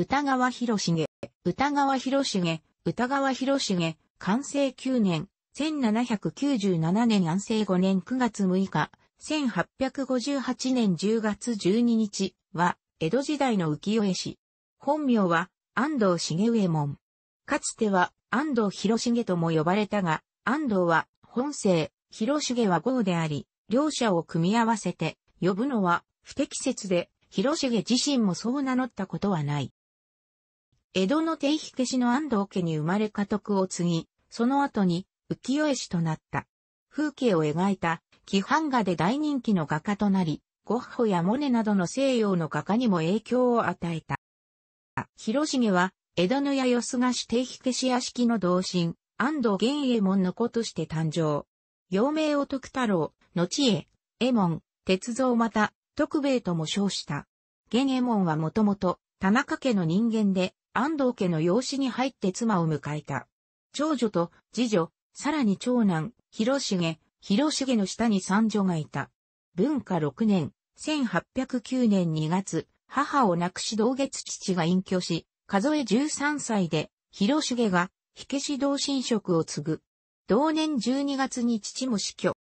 歌川広重、歌川広重、歌川広重、完成9年、1797年安政5年9月6日、1858年10月12日は、江戸時代の浮世絵師。本名は、安藤重右衛門。かつては、安藤広重とも呼ばれたが、安藤は、本姓、広重は豪であり、両者を組み合わせて、呼ぶのは、不適切で、広重自身もそう名乗ったことはない。江戸の定比氏の安藤家に生まれ家督を継ぎ、その後に浮世絵師となった。風景を描いた、規範画で大人気の画家となり、ゴッホやモネなどの西洋の画家にも影響を与えた。広重は、江戸のやよすがし定比氏屋敷の同心、安藤玄右衛門の子として誕生。幼名を徳太郎、後へ、右衛門、鉄造また、徳兵衛とも称した。玄右衛門はもともと、田中家の人間で、安藤家の養子に入って妻を迎えた。長女と次女、さらに長男、広重、広重の下に三女がいた。文化六年、1809年2月、母を亡くし同月父が隠居し、数え13歳で、広重が、火消し同心職を継ぐ。同年12月に父も死去。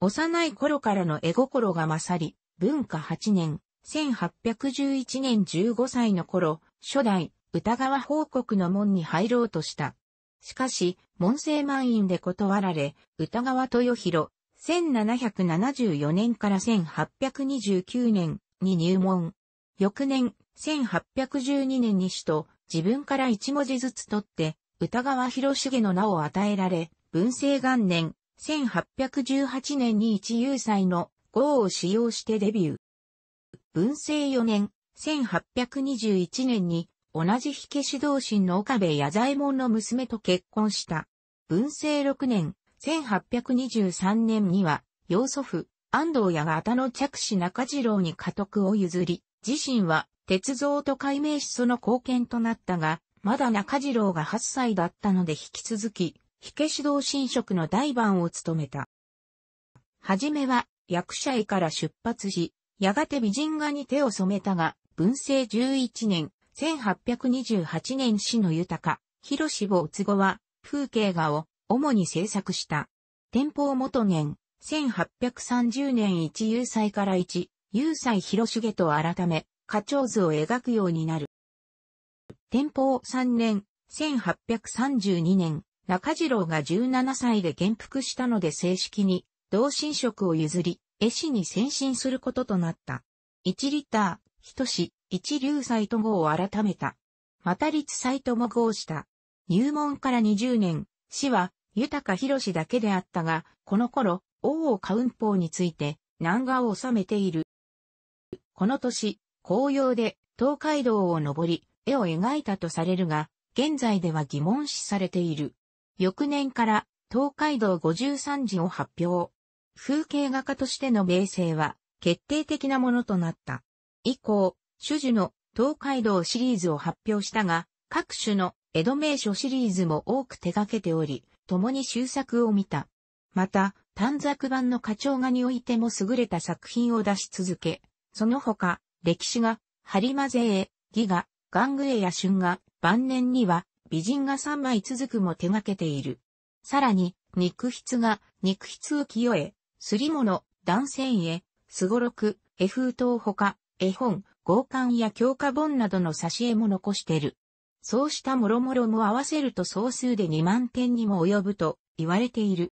幼い頃からの絵心が勝り、文化八年、1811年15歳の頃、初代、歌川報告の門に入ろうとした。しかし、門政満員で断られ、歌川豊弘、1774年から1829年に入門。翌年、1812年に死と、自分から一文字ずつ取って、歌川広重の名を与えられ、文政元年、1818年に一遊祭の号を使用してデビュー。文政4年、1821年に同じ火消し同心の岡部矢左衛門の娘と結婚した。文政6年、1823年には、養祖父、安藤屋がの着手中次郎に家督を譲り、自身は鉄造と改名しその貢献となったが、まだ中次郎が8歳だったので引き続き、火消し同心職の大番を務めた。はじめは、役者位から出発し、やがて美人画に手を染めたが、文政11年、1828年死の豊か、広志坊つごは、風景画を主に制作した。天保元年、1830年一遊祭から一、遊祭広重と改め、花鳥図を描くようになる。天保三年、1832年、中次郎が17歳で元服したので正式に、同心職を譲り、絵師に先進することとなった。1リター、等し、一流祭と号を改めた。また立祭とも合した。入門から20年、死は、豊かしだけであったが、この頃、王をカウンポーについて、南画を収めている。この年、紅葉で東海道を登り、絵を描いたとされるが、現在では疑問視されている。翌年から東海道五十三時を発表。風景画家としての名声は決定的なものとなった。以降、種樹の東海道シリーズを発表したが、各種の江戸名所シリーズも多く手掛けており、共に終作を見た。また、短冊版の課長画においても優れた作品を出し続け、その他、歴史画、張り混ぜ絵、義ガ、玩具絵や春画、晩年には、美人が3枚続くも手掛けている。さらに、肉筆画、肉筆浮世絵、すり物、断線絵、すごろく、絵風等ほか、絵本、合刊や教科本などの挿絵も残してる。そうした諸々も合わせると総数で2万点にも及ぶと言われている。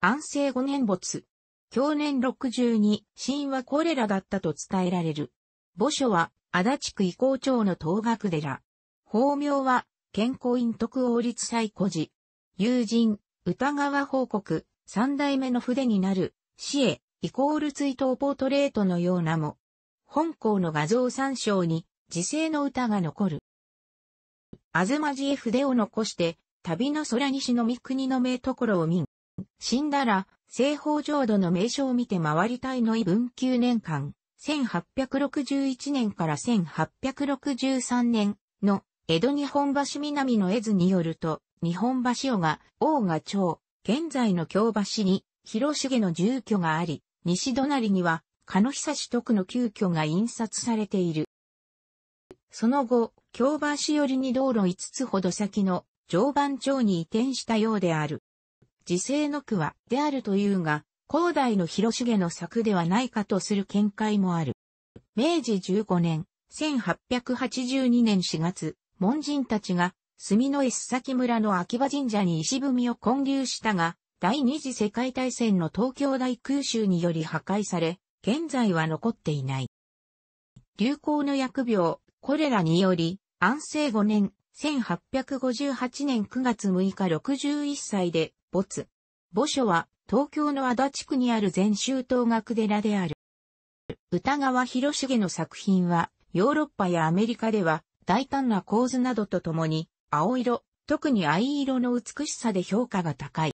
安政5年没。去年62、死因はコレラだったと伝えられる。墓所は、足立区伊高町の東学寺。法名は、健康院徳王立祭古寺。友人、歌川報告、三代目の筆になる、死へ、イコール追悼ポートレートのようなも、本校の画像参照に、自生の歌が残る。あずまじえ筆を残して、旅の空西の三国の名所を見ん。死んだら、西方浄土の名所を見て回りたいの異文久年間、1861年から1863年の江戸日本橋南の絵図によると、日本橋尾が、大賀町、現在の京橋に、広重の住居があり、西隣には、ノ野久志徳の急遽が印刷されている。その後、京橋寄りに道路5つほど先の常磐町に移転したようである。自生の区はであるというが、高大の広重の作ではないかとする見解もある。明治15年、1882年4月、門人たちが、住の江須崎村の秋葉神社に石踏みを建立したが、第二次世界大戦の東京大空襲により破壊され、現在は残っていない。流行の薬病、これらにより、安政5年、1858年9月6日61歳で、没。墓所は、東京の足立区にある禅宗東学寺である。歌川広重の作品は、ヨーロッパやアメリカでは、大胆な構図などとともに、青色、特に藍色の美しさで評価が高い。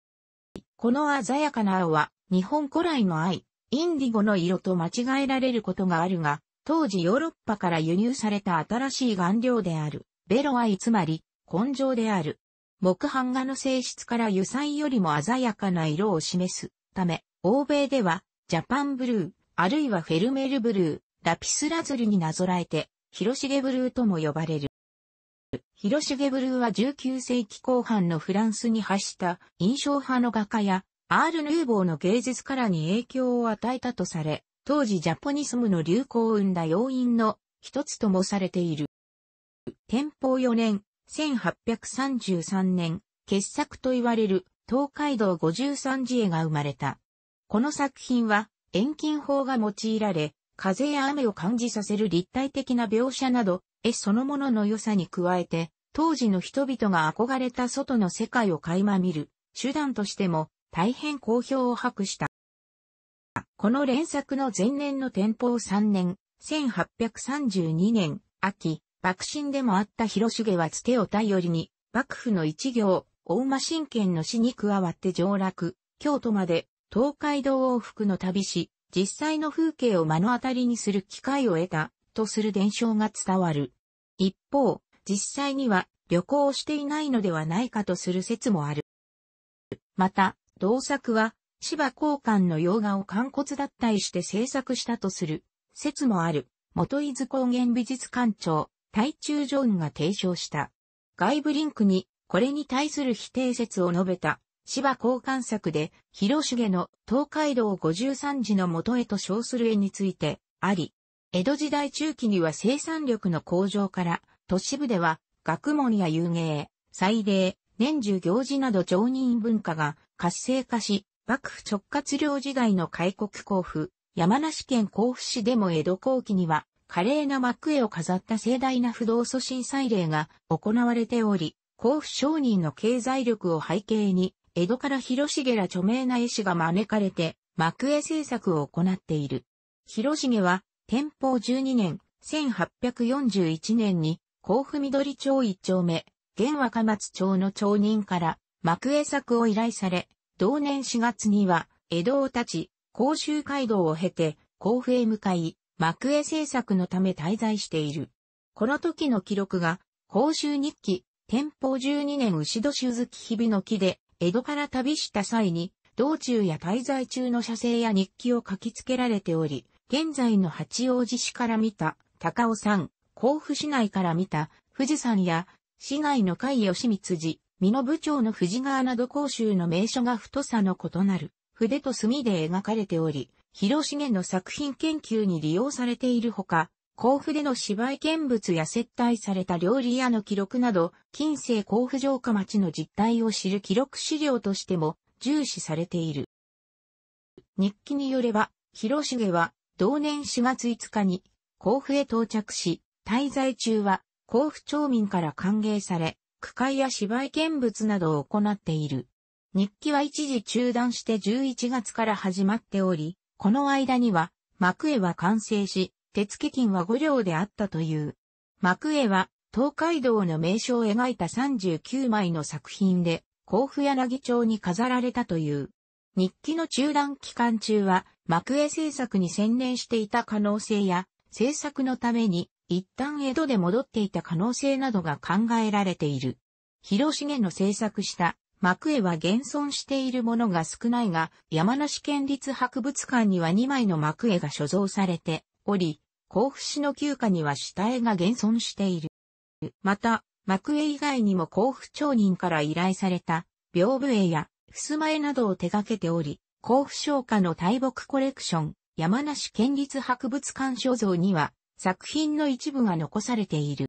この鮮やかな青は、日本古来の藍、インディゴの色と間違えられることがあるが、当時ヨーロッパから輸入された新しい顔料である、ベロアイつまり、根性である。木版画の性質から油彩よりも鮮やかな色を示すため、欧米では、ジャパンブルー、あるいはフェルメルブルー、ラピスラズリになぞらえて、広重ブルーとも呼ばれる。広重ブルーは19世紀後半のフランスに発した印象派の画家やアール・ヌーボーの芸術からに影響を与えたとされ、当時ジャポニスムの流行を生んだ要因の一つともされている。天保4年、1833年、傑作と言われる東海道53寺絵が生まれた。この作品は遠近法が用いられ、風や雨を感じさせる立体的な描写など、絵そのものの良さに加えて、当時の人々が憧れた外の世界を垣間見る手段としても大変好評を博した。この連作の前年の天保3年、1832年、秋、幕臣でもあった広重はつてを頼りに、幕府の一行、大間神剣の死に加わって上洛、京都まで東海道往復の旅し、実際の風景を目の当たりにする機会を得た、とする伝承が伝わる。一方、実際には旅行をしていないのではないかとする説もある。また、同作は、芝交換の洋画を肝骨脱退して制作したとする、説もある、元伊豆高原美術館長、対中ジョンが提唱した。外部リンクに、これに対する否定説を述べた、芝交換作で、広重の東海道五十三時の元へと称する絵について、あり、江戸時代中期には生産力の向上から、都市部では、学問や遊芸、祭礼、年中行事など常任文化が活性化し、幕府直轄領時代の開国交付、山梨県甲府市でも江戸後期には、華麗な幕絵を飾った盛大な不動祖神祭礼が行われており、甲府商人の経済力を背景に、江戸から広重ら著名な絵師が招かれて、幕絵制作を行っている。広重は、天保12年、1841年に、甲府緑町一丁目、現若松町の町人から、幕江作を依頼され、同年4月には、江戸を立ち、甲州街道を経て、甲府へ向かい、幕江制作のため滞在している。この時の記録が、甲州日記、天保12年牛戸月日々の木で、江戸から旅した際に、道中や滞在中の写生や日記を書き付けられており、現在の八王子市から見た、高尾山、甲府市内から見た、富士山や、市内の海吉光寺、美濃部長の藤川など甲州の名所が太さの異なる、筆と墨で描かれており、広重の作品研究に利用されているほか、甲府での芝居見物や接待された料理屋の記録など、近世甲府城下町の実態を知る記録資料としても重視されている。日記によれば、広重は同年4月5日に甲府へ到着し、滞在中は甲府町民から歓迎され、区会や芝居見物などを行っている。日記は一時中断して11月から始まっており、この間には、幕絵は完成し、手付金は5両であったという。幕絵は、東海道の名所を描いた39枚の作品で、甲府柳町に飾られたという。日記の中断期間中は、幕絵制作に専念していた可能性や、制作のために一旦江戸で戻っていた可能性などが考えられている。広重の制作した幕絵は現存しているものが少ないが、山梨県立博物館には2枚の幕絵が所蔵されており、甲府市の旧家には下絵が現存している。また、幕絵以外にも甲府町人から依頼された、屏風絵や、襖絵などを手掛けており、甲府商家の大木コレクション、山梨県立博物館所蔵には、作品の一部が残されている。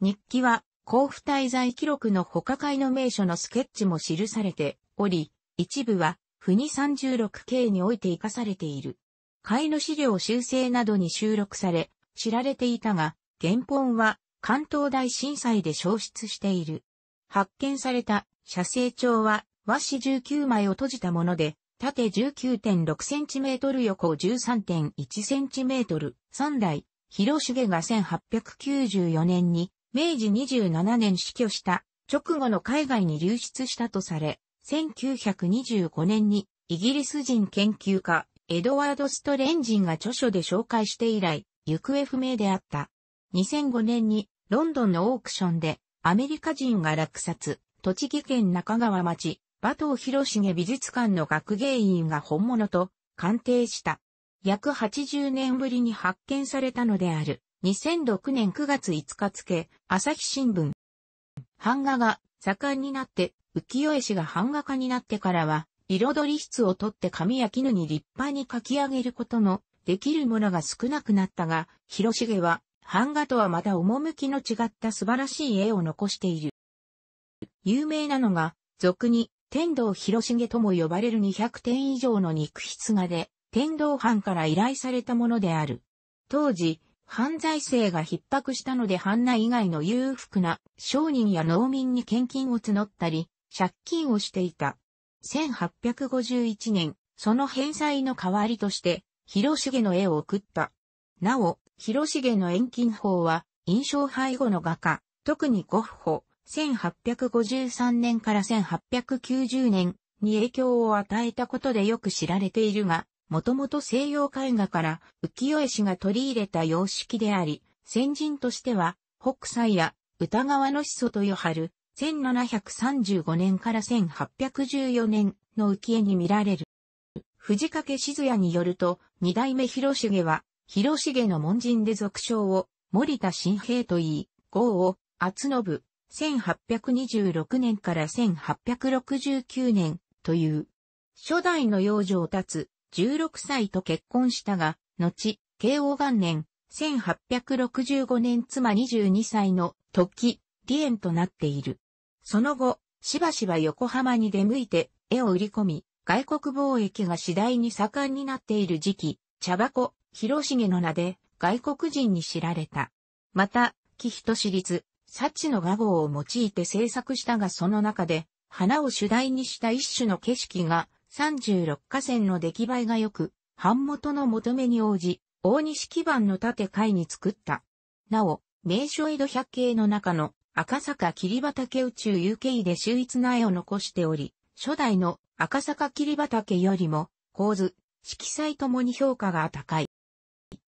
日記は、甲府滞在記録の他会の名所のスケッチも記されており、一部は、国に 36K において活かされている。会の資料修正などに収録され、知られていたが、原本は関東大震災で消失している。発見された写生帳は和紙19枚を閉じたもので、縦 19.6cm 横 13.1cm、3代、広重が1894年に、明治27年死去した、直後の海外に流出したとされ、1925年に、イギリス人研究家、エドワード・ストレンジンが著書で紹介して以来、行方不明であった。2005年に、ロンドンのオークションで、アメリカ人が落札、栃木県中川町、馬頭広重美術館の学芸員が本物と鑑定した。約80年ぶりに発見されたのである。2006年9月5日付、朝日新聞。版画が盛んになって、浮世絵師が版画家になってからは、彩り質を取って紙や絹に立派に描き上げることのできるものが少なくなったが、広重は版画とはまた趣の違った素晴らしい絵を残している。有名なのが、俗に天道広重とも呼ばれる200点以上の肉筆画で、天道藩から依頼されたものである。当時、犯罪性が逼迫したので藩内以外の裕福な商人や農民に献金を募ったり、借金をしていた。1851年、その返済の代わりとして、広重の絵を送った。なお、広重の遠近法は、印象背後の画家、特にゴッホ、1853年から1890年に影響を与えたことでよく知られているが、もともと西洋絵画から浮世絵師が取り入れた様式であり、先人としては北斎や歌川の始祖とよはる1735年から1814年の浮世絵に見られる。藤掛静也によると、二代目広重は、広重の門人で俗称を森田新平と言い、郷を厚信、1826年から1869年という、初代の養女を立つ16歳と結婚したが、後、慶応元年、1865年妻22歳の時、離縁となっている。その後、しばしば横浜に出向いて絵を売り込み、外国貿易が次第に盛んになっている時期、茶箱、広重の名で外国人に知られた。また、木人市立サチの画号を用いて制作したがその中で、花を主題にした一種の景色が、36河川の出来栄えが良く、版元の求めに応じ、大西基盤の縦階に作った。なお、名所江戸百景の中の赤坂霧畑宇宙有形で秀逸な絵を残しており、初代の赤坂霧畑よりも構図、色彩ともに評価が高い。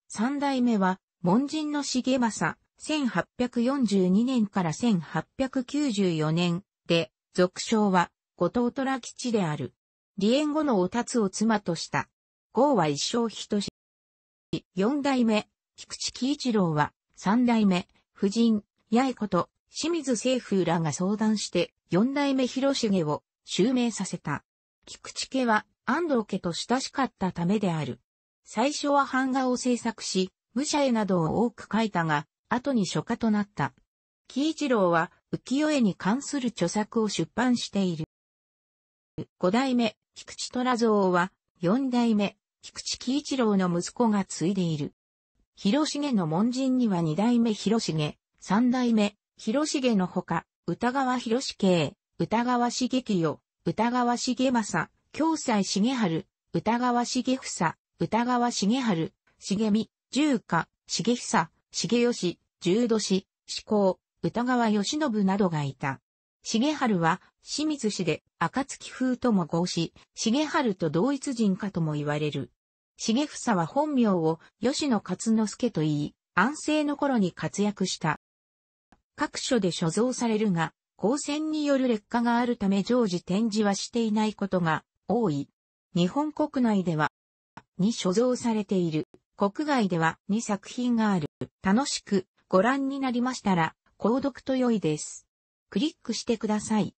三代目は、門人の重政、1842年から1894年で、俗称は、後藤虎吉である。離縁後のお達を妻とした。郷は一生等し。四代目、菊池喜一郎は、三代目、夫人、八重子と、清水政府らが相談して、四代目広重を、襲名させた。菊池家は、安藤家と親しかったためである。最初は版画を制作し、武者絵などを多く描いたが、後に書家となった。木一郎は浮世絵に関する著作を出版している。五代目、菊池虎蔵は、四代目、菊池木一郎の息子が継いでいる。広重の門人には二代目広重、三代目、広重のほか、歌川広重、歌川茂清、歌川茂正、京西重春、歌川茂房、歌川茂春、茂美、重家、茂久、重吉、十度氏、志功、歌川義信などがいた。重春は、清水氏で、暁風とも合し、重春と同一人かとも言われる。重房は本名を吉野勝之助と言い、安政の頃に活躍した。各所で所蔵されるが、光線による劣化があるため常時展示はしていないことが多い。日本国内では、に所蔵されている。国外では2作品がある。楽しくご覧になりましたら、購読と良いです。クリックしてください。